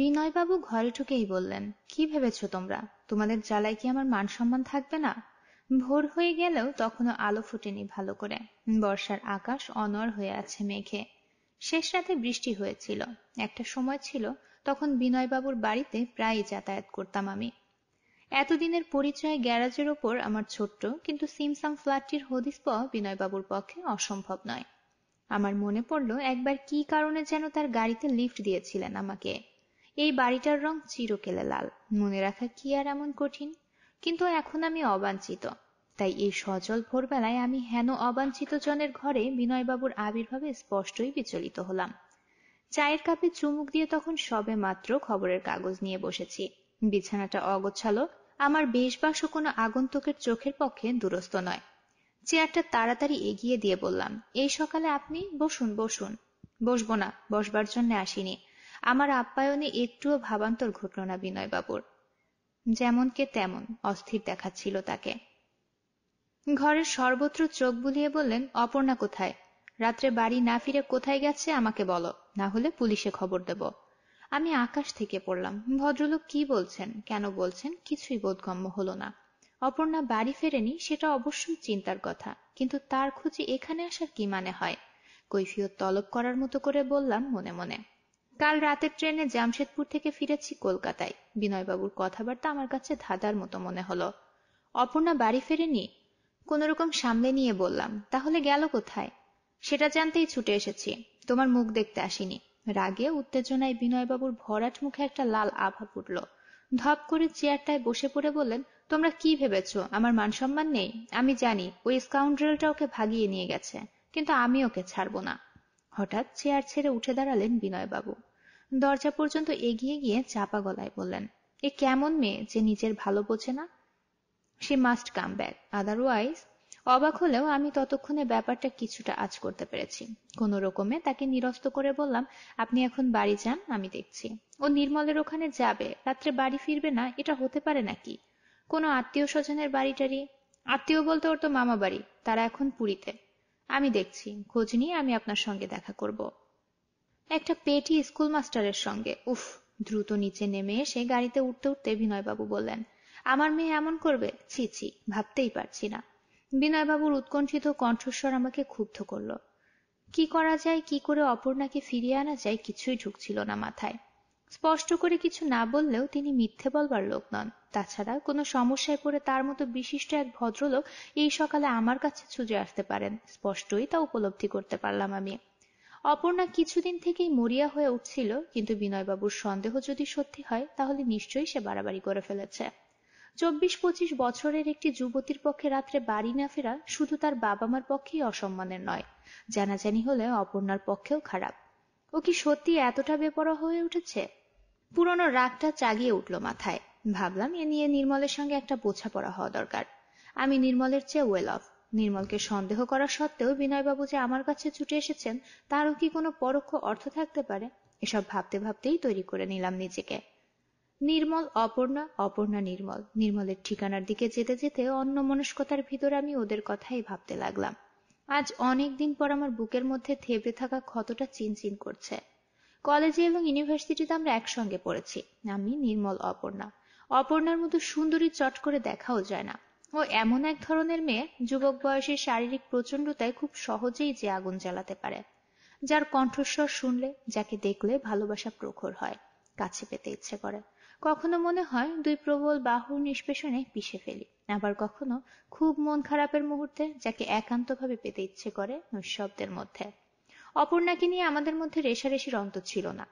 বিনয়বাবু ঘরে ঢুকেই বললেন কি ভেবেছ তোমরা তোমাদের জ্বালায় কি আমার মান সম্মান থাকবে না ভোর হয়ে গেলেও তখনও আলো ফুটেনি ভালো করে বর্ষার আকাশ অনর হয়ে আছে মেঘে শেষ রাতে বৃষ্টি হয়েছিল একটা সময় ছিল তখন বিনয়বাবুর বাড়িতে প্রায়ই যাতায়াত করতাম আমি এতদিনের পরিচয় গ্যারাজের ওপর আমার ছোট্ট কিন্তু সিমসাম ফ্ল্যাটটির হদিস পাওয়া বিনয়বাবুর পক্ষে অসম্ভব নয় আমার মনে পড়ল একবার কি কারণে যেন তার গাড়িতে লিফট দিয়েছিলেন আমাকে এই বাড়িটার রং চিরকেলে লাল মনে রাখা কি আর এমন কঠিন কিন্তু এখন আমি অবাঞ্ছিত তাই এই সজল ভোরবেলায় আমি হেন অবাঞ্ছিত জনের ঘরে বিনয়বাবুর আবির্ভাবে স্পষ্টই বিচলিত হলাম চায়ের কাপে চুমুক দিয়ে তখন সবে মাত্র খবরের কাগজ নিয়ে বসেছি বিছানাটা অগোছালো আমার বেশ বেশবাসও কোনো আগন্তুকের চোখের পক্ষে দুরস্ত নয় চেয়ারটা তাড়াতাড়ি এগিয়ে দিয়ে বললাম এই সকালে আপনি বসুন বসুন বসবো না বসবার জন্য আসিনি আমার আপ্যায়নে একটুও ভাবান্তর ঘটল না বিনয়বাবুর কে তেমন অস্থির দেখাচ্ছিল তাকে ঘরের সর্বত্র চোখ বুলিয়ে বললেন অপর্ণা কোথায় রাত্রে বাড়ি না ফিরে কোথায় গেছে আমাকে বলো না হলে পুলিশে খবর দেব আমি আকাশ থেকে পড়লাম ভদ্রলোক কি বলছেন কেন বলছেন কিছুই বোধগম্য হল না অপর্ণা বাড়ি ফেরেনি সেটা অবশ্যই চিন্তার কথা কিন্তু তার খুঁজে এখানে আসার কি মানে হয় কৈফিয়ত তলব করার মতো করে বললাম মনে মনে কাল রাতে ট্রেনে জামশেদপুর থেকে ফিরেছি কলকাতায় বিনয়বাবুর কথাবার্তা আমার কাছে ধাঁধার মতো মনে হলো অপর্ণা বাড়ি ফেরেনি কোনোরকম সামলে নিয়ে বললাম তাহলে গেল কোথায় সেটা জানতেই ছুটে এসেছি তোমার মুখ দেখতে আসিনি রাগে উত্তেজনায় বিনয়বাবুর ভরাট মুখে একটা লাল আভা ফুটল ধপ করে চেয়ারটায় বসে পড়ে বললেন তোমরা কি ভেবেছ আমার মান সম্মান নেই আমি জানি ওই স্কাউন্ড্রেলটা ওকে ভাগিয়ে নিয়ে গেছে কিন্তু আমি ওকে ছাড়বো না হঠাৎ চেয়ার ছেড়ে উঠে দাঁড়ালেন বিনয়বাবু দরজা পর্যন্ত এগিয়ে গিয়ে চাপা গলায় বললেন এ কেমন মেয়ে যে নিজের ভালো বোঝে না সে মাস্ট কাম ব্যাক আদারওয়াইজ অবাক হলেও আমি ততক্ষণে ব্যাপারটা কিছুটা আজ করতে পেরেছি কোনো রকমে তাকে নিরস্ত করে বললাম আপনি এখন বাড়ি যান আমি দেখছি ও নির্মলের ওখানে যাবে রাত্রে বাড়ি ফিরবে না এটা হতে পারে নাকি কোনো আত্মীয় স্বজনের বাড়িটারি আত্মীয় বলতে ওর তো মামা বাড়ি তারা এখন পুরীতে আমি দেখছি খোঁজ নিয়ে আমি আপনার সঙ্গে দেখা করব একটা পেটি স্কুল মাস্টারের সঙ্গে উফ দ্রুত নিচে নেমে এসে গাড়িতে উঠতে উঠতে বিনয়বাবু বললেন আমার মেয়ে এমন করবে ছি ছি ভাবতেই পারছি না বিনয়বাবুর উৎকণ্ঠিত কণ্ঠস্বর আমাকে ক্ষুব্ধ করল কি করা যায় কি করে অপর্ণাকে ফিরিয়ে আনা যায় কিছুই ঢুকছিল না মাথায় স্পষ্ট করে কিছু না বললেও তিনি মিথ্যে বলবার লোক নন তাছাড়া কোনো সমস্যায় পড়ে তার মতো বিশিষ্ট এক ভদ্রলোক এই সকালে আমার কাছে ছুটে আসতে পারেন স্পষ্টই তা উপলব্ধি করতে পারলাম আমি অপর্ণা কিছুদিন থেকেই মরিয়া হয়ে উঠছিল কিন্তু বিনয়বাবুর সন্দেহ যদি সত্যি হয় তাহলে নিশ্চয়ই সে বাড়াবাড়ি করে ফেলেছে চব্বিশ পঁচিশ বছরের একটি যুবতীর পক্ষে রাত্রে বাড়ি না ফেরা শুধু তার বাবা মার পক্ষেই অসম্মানের নয় জানাজানি হলে অপর্ণার পক্ষেও খারাপ ও কি সত্যি এতটা বেপরা হয়ে উঠেছে পুরনো রাগটা চাগিয়ে উঠল মাথায় ভাবলাম এ নিয়ে নির্মলের সঙ্গে একটা বোঝাপড়া হওয়া দরকার আমি নির্মলের চেয়ে ওয়েল অফ নির্মলকে সন্দেহ করা সত্ত্বেও বিনয়বাবু যে আমার কাছে ছুটে এসেছেন তারও কি কোনো পরোক্ষ অর্থ থাকতে পারে এসব ভাবতে ভাবতেই তৈরি করে নিলাম নিজেকে নির্মল অপর্ণা অপর্ণা নির্মল নির্মলের ঠিকানার দিকে যেতে যেতে অন্য মনস্কতার ভিতর আমি ওদের কথাই ভাবতে লাগলাম আজ অনেক দিন পর আমার বুকের মধ্যে থেবড়ে থাকা ক্ষতটা চিনচিন করছে কলেজে এবং ইউনিভার্সিটিতে আমরা একসঙ্গে পড়েছি আমি নির্মল অপর্ণা অপর্ণার মতো সুন্দরী চট করে দেখাও যায় না ও এমন এক ধরনের মেয়ে যুবক বয়সের শারীরিক প্রচণ্ডতায় খুব সহজেই যে আগুন জ্বালাতে পারে যার কণ্ঠস্বর শুনলে যাকে দেখলে ভালোবাসা প্রখর হয় কাছে পেতে ইচ্ছে করে কখনো মনে হয় দুই প্রবল বাহুর নিষ্পেষণে পিষে ফেলি আবার কখনো খুব মন খারাপের মুহূর্তে যাকে একান্তভাবে পেতে ইচ্ছে করে নিঃশব্দের মধ্যে অপর্ণাকে নিয়ে আমাদের মধ্যে রেশারেশির অন্ত ছিল না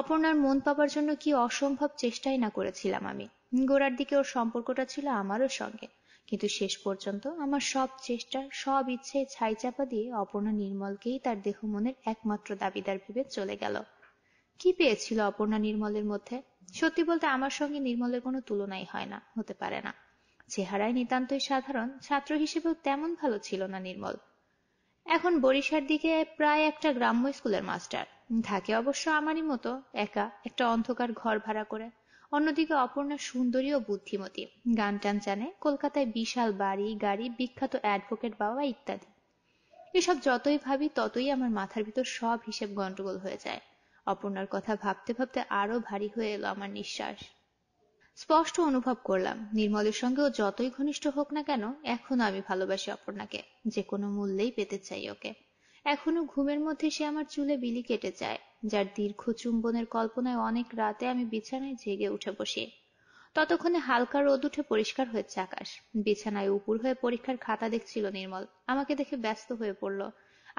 অপর্ণার মন পাবার জন্য কি অসম্ভব চেষ্টাই না করেছিলাম আমি গোড়ার দিকে ওর সম্পর্কটা ছিল আমারও সঙ্গে কিন্তু শেষ পর্যন্ত আমার সব চেষ্টা সব ইচ্ছে ছাই চাপা দিয়ে অপর্ণা নির্মলকেই তার দেহ মনের একমাত্র দাবিদার ভেবে চলে গেল কি পেয়েছিল অপর্ণা নির্মলের মধ্যে সত্যি বলতে আমার সঙ্গে নির্মলের কোনো তুলনাই হয় না হতে পারে না চেহারায় নিতান্তই সাধারণ ছাত্র হিসেবেও তেমন ভালো ছিল না নির্মল এখন বরিশার দিকে প্রায় একটা গ্রাম্য স্কুলের মাস্টার থাকে অবশ্য আমারই মতো একা একটা অন্ধকার ঘর ভাড়া করে অন্যদিকে অপর্ণা সুন্দরী ও বুদ্ধিমতী গান টান জানে কলকাতায় বিশাল বাড়ি গাড়ি বিখ্যাত অ্যাডভোকেট বাবা ইত্যাদি এসব যতই ভাবি ততই আমার মাথার ভিতর সব হিসেব গন্ডগোল হয়ে যায় অপর্ণার কথা ভাবতে ভাবতে আরো ভারী হয়ে এলো আমার নিঃশ্বাস স্পষ্ট অনুভব করলাম নির্মলের সঙ্গে ও যতই ঘনিষ্ঠ হোক না কেন এখনো আমি ভালোবাসি অপর্ণাকে যে কোনো মূল্যেই পেতে চাই ওকে এখনো ঘুমের মধ্যে সে আমার চুলে বিলি কেটে যায় যার দীর্ঘ চুম্বনের কল্পনায় অনেক রাতে আমি বিছানায় জেগে উঠে বসি ততক্ষণে হালকা রোদ উঠে পরিষ্কার হয়েছে আকাশ বিছানায় উপুর হয়ে পরীক্ষার খাতা দেখছিল নির্মল আমাকে দেখে ব্যস্ত হয়ে পড়ল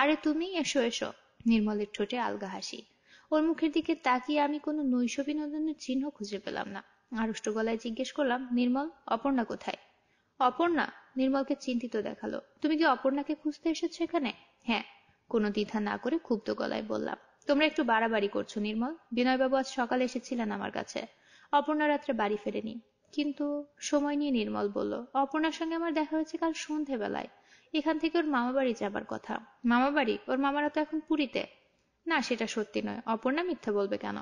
আরে তুমি এসো এসো নির্মলের ঠোঁটে আলগা হাসি ওর মুখের দিকে তাকিয়ে আমি কোনো নৈশ বিনোদনের চিহ্ন খুঁজে পেলাম না আড়ষ্ট গলায় জিজ্ঞেস করলাম নির্মল অপর্ণা কোথায় অপর্ণা নির্মলকে চিন্তিত দেখালো তুমি কি অপর্ণাকে খুঁজতে এসেছো এখানে হ্যাঁ কোনো দ্বিধা না করে ক্ষুব্ধ গলায় বললাম তোমরা একটু বাড়াবাড়ি করছো নির্মল বিনয়বাবু আজ সকালে এসেছিলেন আমার কাছে অপর্ণা রাত্রে বাড়ি ফেরেনি কিন্তু সময় নিয়ে নির্মল বলল অপর্ণার সঙ্গে আমার দেখা হয়েছে কাল সন্ধেবেলায় এখান থেকে ওর মামা বাড়ি যাবার কথা মামা বাড়ি ওর মামারা তো এখন পুরীতে না সেটা সত্যি নয় অপর্ণা মিথ্যা বলবে কেন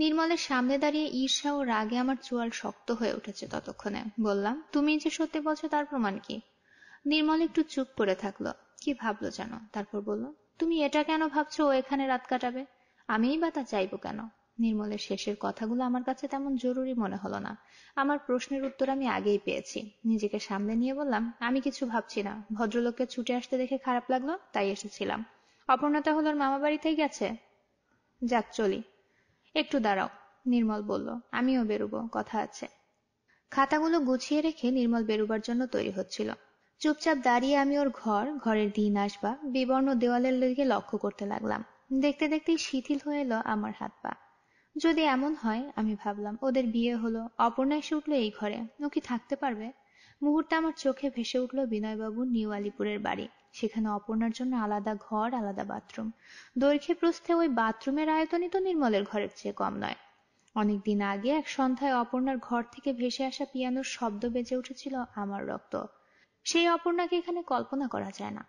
নির্মলের সামনে দাঁড়িয়ে ঈর্ষা ও রাগে আমার চোয়াল শক্ত হয়ে উঠেছে ততক্ষণে বললাম তুমি যে সত্যি বলছো তার প্রমাণ কি নির্মল একটু চুপ করে থাকলো কি ভাবলো জানো তারপর বলল তুমি এটা কেন ভাবছো ও এখানে রাত কাটাবে আমিই বা তা চাইবো কেন নির্মলের শেষের কথাগুলো আমার কাছে তেমন জরুরি মনে হলো না আমার প্রশ্নের উত্তর আমি আগেই পেয়েছি নিজেকে সামনে নিয়ে বললাম আমি কিছু ভাবছি না ভদ্রলোককে ছুটে আসতে দেখে খারাপ লাগলো তাই এসেছিলাম অপর্ণতা হলোর মামা বাড়িতেই গেছে যাক চলি একটু দাঁড়াও নির্মল বলল আমিও বেরুবো কথা আছে খাতাগুলো গুছিয়ে রেখে নির্মল বেরুবার জন্য তৈরি হচ্ছিল চুপচাপ দাঁড়িয়ে আমি ওর ঘর ঘরের দিন আসবা বিবর্ণ দেওয়ালের দিকে লক্ষ্য করতে লাগলাম দেখতে দেখতেই শিথিল হয়ে এলো আমার হাত পা যদি এমন হয় আমি ভাবলাম ওদের বিয়ে হলো অপর্ণা এসে উঠলো এই ঘরে ও কি থাকতে পারবে মুহূর্তে আমার চোখে ভেসে উঠল বিনয়বাবুর নিউ আলিপুরের বাড়ি সেখানে অপর্ণার জন্য আলাদা ঘর আলাদা বাথরুম দৈর্ঘ্যে প্রস্থে ওই বাথরুমের আয়তনই তো নির্মলের ঘরের চেয়ে কম নয় অনেকদিন আগে এক সন্ধ্যায় অপর্ণার ঘর থেকে ভেসে আসা পিয়ানোর শব্দ বেজে উঠেছিল আমার রক্ত সেই অপর্ণাকে এখানে কল্পনা করা যায় না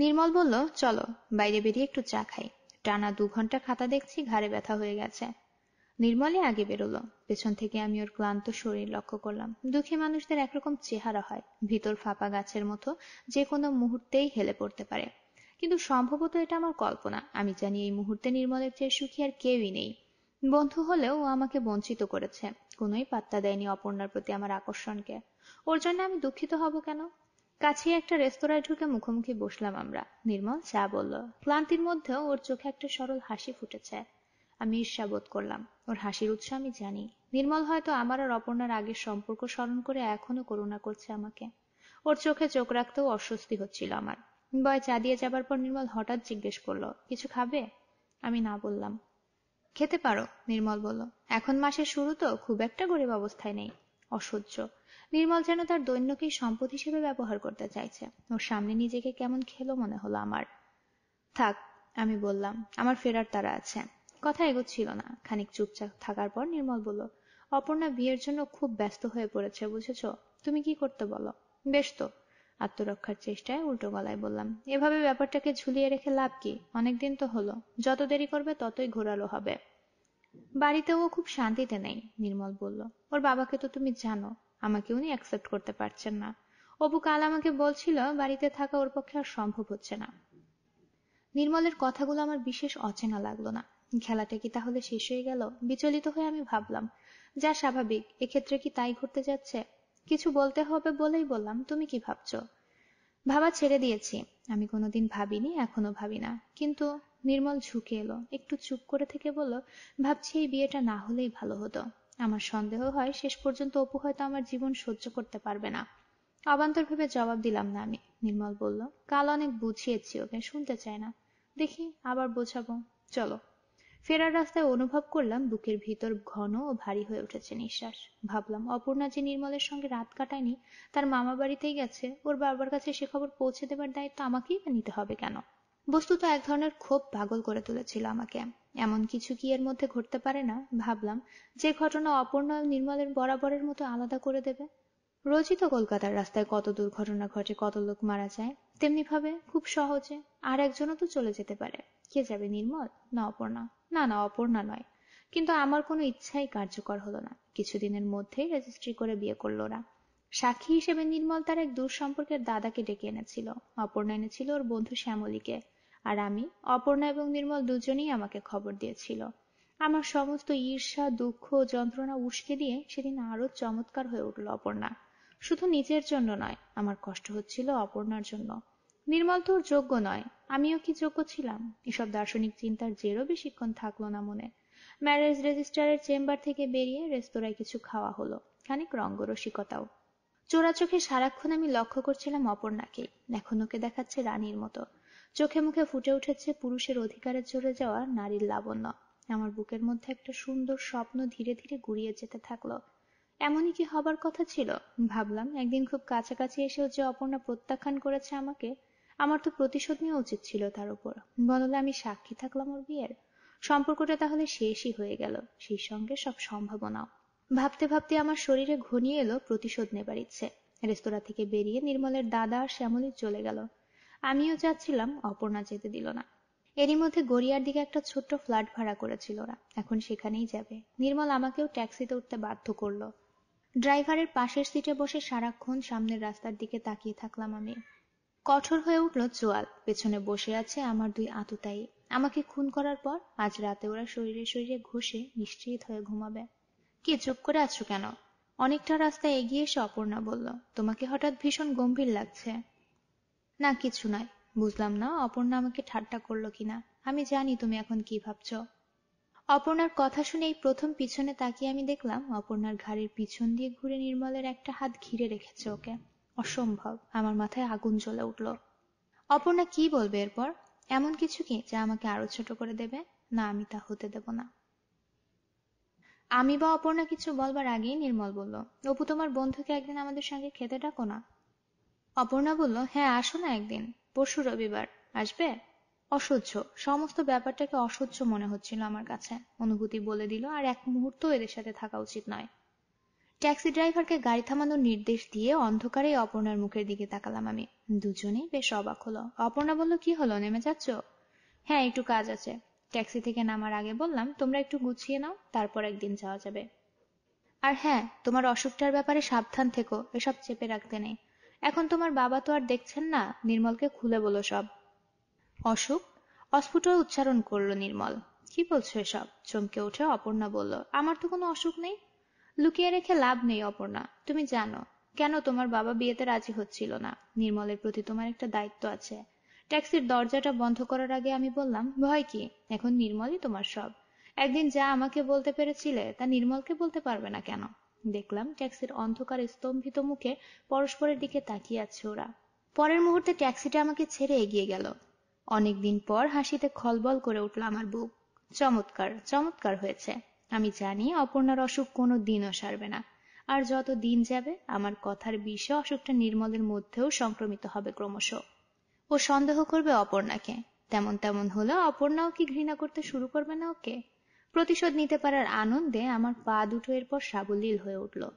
নির্মল বলল চলো বাইরে বেরিয়ে একটু চা খাই টানা দু ঘন্টা খাতা দেখছি ঘাড়ে ব্যথা হয়ে গেছে নির্মলে আগে বেরোলো পেছন থেকে আমি ওর ক্লান্ত শরীর লক্ষ্য করলাম দুঃখী মানুষদের একরকম চেহারা হয় ভিতর ফাঁপা গাছের মতো যে কোনো মুহূর্তেই হেলে পড়তে পারে কিন্তু সম্ভবত এটা আমার কল্পনা আমি জানি এই মুহূর্তে নির্মলের চেয়ে সুখী আর কেউই নেই বন্ধু হলেও ও আমাকে বঞ্চিত করেছে কোনোই পাত্তা দেয়নি অপর্ণার প্রতি আমার আকর্ষণকে ওর জন্য আমি দুঃখিত হব কেন কাছে একটা রেস্তোরাঁয় ঢুকে মুখোমুখি বসলাম আমরা নির্মল চা বলল ক্লান্তির মধ্যেও ওর চোখে একটা সরল হাসি ফুটেছে আমি ঈর্ষাবোধ করলাম ওর হাসির উৎস আমি জানি নির্মল হয়তো আমার আর অপর্ণার আগের সম্পর্ক স্মরণ করে এখনো করুণা করছে আমাকে ওর চোখে চোখ রাখতেও অস্বস্তি হচ্ছিল আমার বয় চা দিয়ে যাবার পর নির্মল হঠাৎ জিজ্ঞেস করলো কিছু খাবে আমি না বললাম খেতে পারো নির্মল বলল এখন মাসের শুরু তো খুব একটা গরিব অবস্থায় নেই অসহ্য নির্মল যেন তার দৈন্যকেই সম্পদ হিসেবে ব্যবহার করতে চাইছে ওর সামনে নিজেকে কেমন খেলো মনে হলো আমার থাক আমি বললাম আমার ফেরার তারা আছে কথা এগোচ্ছিল না খানিক চুপচাপ থাকার পর নির্মল বলল অপর্ণা বিয়ের জন্য খুব ব্যস্ত হয়ে পড়েছে বুঝেছ তুমি কি করতে বলো বেশ তো আত্মরক্ষার চেষ্টায় উল্টো গলায় বললাম এভাবে ব্যাপারটাকে ঝুলিয়ে রেখে লাভ কি অনেকদিন তো হলো যত দেরি করবে ততই ঘোরালো হবে বাড়িতেও খুব শান্তিতে নেই নির্মল বলল ওর বাবাকে তো তুমি জানো আমাকে উনি অ্যাকসেপ্ট করতে পারছেন না অপু কাল আমাকে বলছিল বাড়িতে থাকা ওর পক্ষে আর সম্ভব হচ্ছে না নির্মলের কথাগুলো আমার বিশেষ অচেনা লাগলো না খেলাটা কি তাহলে শেষ হয়ে গেল বিচলিত হয়ে আমি ভাবলাম যা স্বাভাবিক এক্ষেত্রে কি তাই ঘটতে যাচ্ছে কিছু বলতে হবে বলেই বললাম তুমি কি ভাবছো ভাবা ছেড়ে দিয়েছি আমি কোনোদিন ভাবিনি এখনো ভাবি না কিন্তু নির্মল ঝুঁকে এলো একটু চুপ করে থেকে বলল ভাবছি এই বিয়েটা না হলেই ভালো হতো আমার সন্দেহ হয় শেষ পর্যন্ত অপু হয়তো আমার জীবন সহ্য করতে পারবে না অবান্তর ভেবে জবাব দিলাম না আমি নির্মল বলল কাল অনেক বুঝিয়েছি ওকে শুনতে চায় না দেখি আবার বোঝাবো চলো ফেরার রাস্তায় অনুভব করলাম বুকের ভিতর ঘন ও ভারী হয়ে উঠেছে নিঃশ্বাস ভাবলাম অপর্ণা যে নির্মলের সঙ্গে রাত কাটায়নি তার মামা বাড়িতেই গেছে ওর বাবার কাছে সে খবর পৌঁছে দেবার দায়িত্ব আমাকেই বা নিতে হবে কেন বস্তুত এক ধরনের ক্ষোভ পাগল করে তুলেছিল আমাকে এমন কিছু কি এর মধ্যে ঘটতে পারে না ভাবলাম যে ঘটনা অপর্ণা নির্মলের বরাবরের মতো আলাদা করে দেবে রোজই তো কলকাতার রাস্তায় কত দুর্ঘটনা ঘটে কত লোক মারা যায় ভাবে খুব সহজে আর একজনও তো চলে যেতে পারে কে যাবে নির্মল না অপর্ণা না না অপর্ণা নয় কিন্তু আমার কোনো ইচ্ছাই কার্যকর হলো না কিছুদিনের মধ্যেই রেজিস্ট্রি করে বিয়ে করলো ওরা সাক্ষী হিসেবে নির্মল তার এক দূর সম্পর্কের দাদাকে ডেকে এনেছিল অপর্ণা এনেছিল ওর বন্ধু শ্যামলীকে আর আমি অপর্ণা এবং নির্মল দুজনেই আমাকে খবর দিয়েছিল আমার সমস্ত ঈর্ষা দুঃখ যন্ত্রণা উস্কে দিয়ে সেদিন আরো চমৎকার হয়ে উঠল অপর্ণা শুধু নিজের জন্য নয় আমার কষ্ট হচ্ছিল অপর্ণার জন্য নির্মল তোর যোগ্য নয় আমিও কি যোগ্য ছিলাম এসব দার্শনিক চিন্তার জেরও বেশিক্ষণ থাকলো না মনে ম্যারেজ রেজিস্ট্রারের চেম্বার থেকে বেরিয়ে রেস্তোরাঁয় কিছু খাওয়া হলো খানিক রঙ্গরসিকতাও চোরা চোখে সারাক্ষণ আমি লক্ষ্য করছিলাম অপর্ণাকে এখন ওকে দেখাচ্ছে রানীর মতো চোখে মুখে ফুটে উঠেছে পুরুষের অধিকারে চড়ে যাওয়া নারীর লাবণ্য আমার বুকের মধ্যে একটা সুন্দর স্বপ্ন ধীরে ধীরে গুড়িয়ে যেতে থাকলো এমনই কি হবার কথা ছিল ভাবলাম একদিন খুব কাছাকাছি এসেও যে অপর্ণা প্রত্যাখ্যান করেছে আমাকে আমার তো প্রতিশোধ নেওয়া উচিত ছিল তার উপর বদলে আমি সাক্ষী থাকলাম ওর বিয়ের সম্পর্কটা তাহলে শেষই হয়ে গেল সেই সঙ্গে সব সম্ভাবনাও ভাবতে ভাবতে আমার শরীরে ঘনিয়ে এলো প্রতিশোধ নেবার ইচ্ছে রেস্তোরাঁ থেকে বেরিয়ে নির্মলের দাদা আর শ্যামলী চলে গেল আমিও যাচ্ছিলাম অপর্ণা যেতে দিল না এরই মধ্যে গড়িয়ার দিকে একটা ছোট্ট ফ্ল্যাট ভাড়া করেছিল ওরা এখন সেখানেই যাবে নির্মল আমাকেও ট্যাক্সিতে উঠতে বাধ্য করলো ড্রাইভারের পাশের সিটে বসে সারাক্ষণ সামনের রাস্তার দিকে তাকিয়ে থাকলাম আমি কঠোর হয়ে উঠল চোয়াল পেছনে বসে আছে আমার দুই আততায়ী আমাকে খুন করার পর আজ রাতে ওরা শরীরে শরীরে ঘষে নিশ্চিত হয়ে ঘুমাবে কে চুপ করে আছো কেন অনেকটা রাস্তা এগিয়ে এসে অপর্ণা বলল তোমাকে হঠাৎ ভীষণ গম্ভীর লাগছে না কিছু নয় বুঝলাম না অপর্ণা আমাকে ঠাট্টা করলো কিনা আমি জানি তুমি এখন কি ভাবছ অপর্ণার কথা শুনে এই প্রথম পিছনে তাকিয়ে আমি দেখলাম অপর্ণার ঘাড়ের পিছন দিয়ে ঘুরে নির্মলের একটা হাত ঘিরে রেখেছে ওকে অসম্ভব আমার মাথায় আগুন জ্বলে উঠল অপর্ণা কি বলবে এরপর এমন কিছু কি যা আমাকে আরো ছোট করে দেবে না আমি তা হতে দেব না আমি বা অপর্ণা কিছু বলবার আগেই নির্মল বলল অপু তোমার বন্ধুকে একদিন আমাদের সঙ্গে খেতে ডাকো না অপর্ণা বলল হ্যাঁ আসো না একদিন পরশু রবিবার আসবে অসহ্য সমস্ত ব্যাপারটাকে অসহ্য মনে হচ্ছিল আমার কাছে অনুভূতি বলে দিল আর এক মুহূর্ত এদের সাথে থাকা উচিত নয় ট্যাক্সি ড্রাইভারকে গাড়ি থামানোর নির্দেশ দিয়ে অন্ধকারে অপর্ণার মুখের দিকে তাকালাম আমি দুজনেই বেশ অবাক হলো অপর্ণা বললো কি হলো নেমে যাচ্ছ হ্যাঁ একটু কাজ আছে ট্যাক্সি থেকে নামার আগে বললাম তোমরা একটু গুছিয়ে নাও তারপর একদিন যাওয়া যাবে আর হ্যাঁ তোমার অসুখটার ব্যাপারে সাবধান থেকো এসব চেপে রাখতে নেই এখন তোমার বাবা তো আর দেখছেন না নির্মলকে খুলে বলো সব অসুখ অস্ফুট উচ্চারণ করলো নির্মল কি বলছো এসব চমকে উঠে অপর্ণা বলল আমার তো কোনো অসুখ নেই লুকিয়ে রেখে লাভ নেই অপর্ণা তুমি জানো কেন তোমার বাবা বিয়েতে রাজি হচ্ছিল না নির্মলের প্রতি তোমার একটা দায়িত্ব আছে ট্যাক্সির দরজাটা বন্ধ করার আগে আমি বললাম ভয় কি এখন নির্মলই তোমার সব একদিন যা আমাকে বলতে পেরেছিলে তা নির্মলকে বলতে পারবে না কেন দেখলাম ট্যাক্সির অন্ধকার স্তম্ভিত মুখে পরস্পরের দিকে তাকিয়ে আছে ওরা পরের মুহূর্তে ট্যাক্সিটা আমাকে ছেড়ে এগিয়ে গেল অনেকদিন পর হাসিতে খলবল করে উঠল আমার বুক চমৎকার চমৎকার হয়েছে আমি জানি অপর্ণার অসুখ কোনো দিনও সারবে না আর যত দিন যাবে আমার কথার বিষে অসুখটা নির্মলের মধ্যেও সংক্রমিত হবে ক্রমশ ও সন্দেহ করবে অপর্ণাকে তেমন তেমন হলে অপর্ণাও কি ঘৃণা করতে শুরু করবে না ওকে প্রতিশোধ নিতে পারার আনন্দে আমার পা দুটো এরপর সাবলীল হয়ে উঠলো